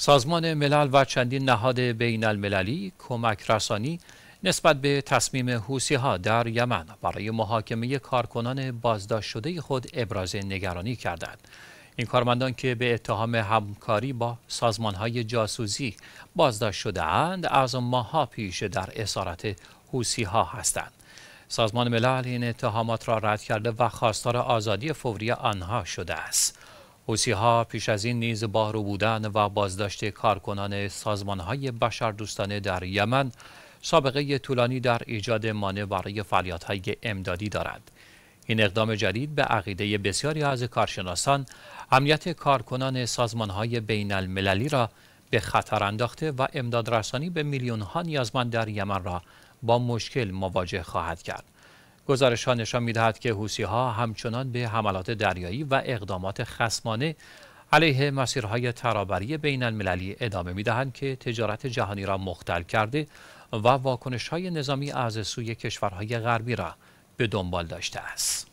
سازمان ملل و چندین نهاد بین المللی کمک رسانی نسبت به تصمیم حوسی ها در یمن برای محاکمه کارکنان بازداشت شده خود ابراز نگرانی کردند. این کارمندان که به اتهام همکاری با سازمان های جاسوسی بازداشت شده اند از ماها پیش در اسارت حوسی ها هستند. سازمان ملل این اتهامات را رد کرده و خواستار آزادی فوری آنها شده است. حوسی ها پیش از این نیز بارو بودن و بازداشت کارکنان سازمان های دوستانه در یمن سابقه طولانی در ایجاد مانع برای فعالیت های امدادی دارد. این اقدام جدید به عقیده بسیاری از کارشناسان امنیت کارکنان سازمان های بین المللی را به خطر انداخته و امدادرسانی به میلیون ها نیازمند در یمن را با مشکل مواجه خواهد کرد. گزارش ها نشان میدهد که حوسی ها همچنان به حملات دریایی و اقدامات خسمانه علیه مسیرهای ترابری بین المللی ادامه دهند که تجارت جهانی را مختل کرده و واکنش های نظامی از سوی کشورهای غربی را به دنبال داشته است.